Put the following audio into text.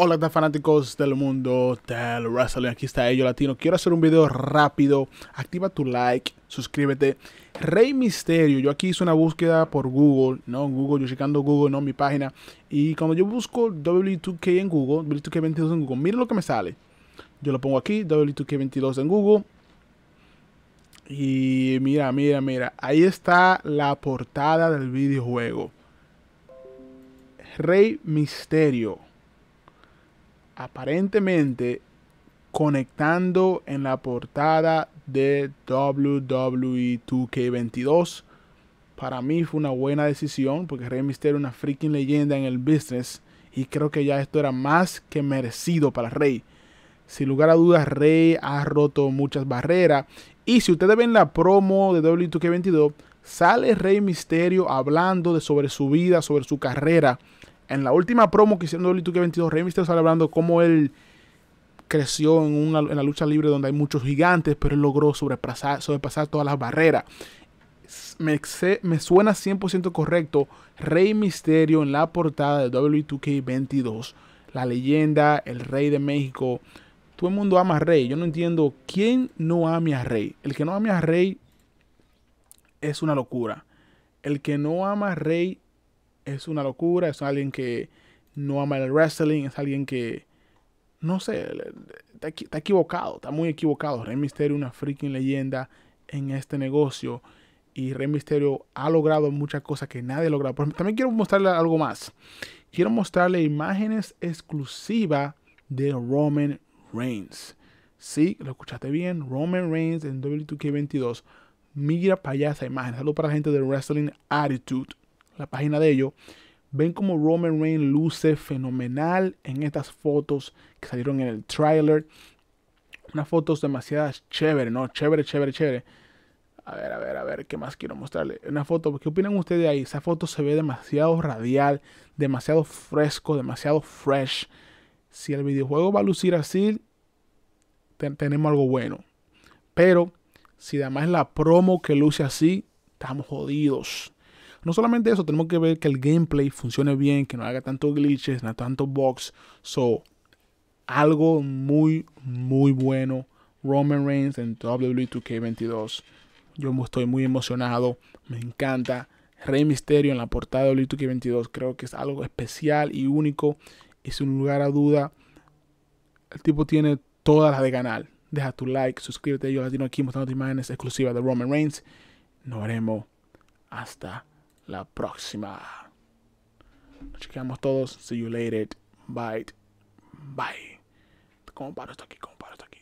Hola fanáticos del mundo del wrestling, aquí está Ello Latino. Quiero hacer un video rápido, activa tu like, suscríbete. Rey Misterio, yo aquí hice una búsqueda por Google, ¿no? Google, yo checando Google, ¿no? Mi página. Y cuando yo busco W2K en Google, W2K22 en Google, miren lo que me sale. Yo lo pongo aquí, W2K22 en Google. Y mira, mira, mira, ahí está la portada del videojuego. Rey Misterio aparentemente conectando en la portada de WWE 2K22. Para mí fue una buena decisión porque Rey Mysterio es una freaking leyenda en el business y creo que ya esto era más que merecido para Rey. Sin lugar a dudas, Rey ha roto muchas barreras. Y si ustedes ven la promo de WWE 2 k 22 sale Rey Misterio hablando de sobre su vida, sobre su carrera, en la última promo que hicieron e k 22, Rey Mysterio sale hablando cómo él creció en, una, la lucha libre donde hay muchos gigantes, pero él logró sobrepasar, sobrepasar todas las barreras. Me, me, suena 100% correcto. Rey Misterio en la portada de W2K22. E la leyenda, el rey de México. Todo el mundo ama a Rey. Yo no entiendo quién no ama a Rey. El que no ama a Rey es una locura. El que no ama a Rey es una locura, es alguien que no ama el wrestling, es alguien que, no sé, está, equivocado, está muy equivocado. Rey Misterio una freaking leyenda en este negocio y Rey Mysterio ha logrado muchas cosas que nadie ha logrado. también quiero mostrarle algo más. Quiero mostrarle imágenes exclusivas de Roman Reigns. Sí, lo escuchaste bien. Roman Reigns en W2K22. Mira para allá esa para la gente de Wrestling Attitude la página de ello, ven como Roman Reign luce fenomenal en estas fotos que salieron en el trailer. Unas fotos demasiadas chévere, ¿no? Chévere, chévere, chévere. A ver, a ver, a ver, ¿qué más quiero mostrarle? Una foto, ¿qué opinan ustedes ahí? Esa foto se ve demasiado radial, demasiado fresco, demasiado fresh. Si el videojuego va a lucir así, tenemos algo bueno. Pero si además la promo que luce así, estamos jodidos. No solamente eso, tenemos que ver que el gameplay funcione bien, que no haga tantos glitches, no tantos bugs. So, algo muy, muy bueno. Roman Reigns en WWE 2K22. Yo estoy muy emocionado, me encanta. Rey Misterio en la portada de WWE 2K22 creo que es algo especial y único. Y sin lugar a duda, el tipo tiene todas las de ganar. Deja tu like, suscríbete. Yo latino aquí mostrando imágenes exclusivas de Roman Reigns. Nos veremos hasta la próxima. Nos chequeamos todos. See you later. Bye. Bye. paro esto aquí, paro esto aquí.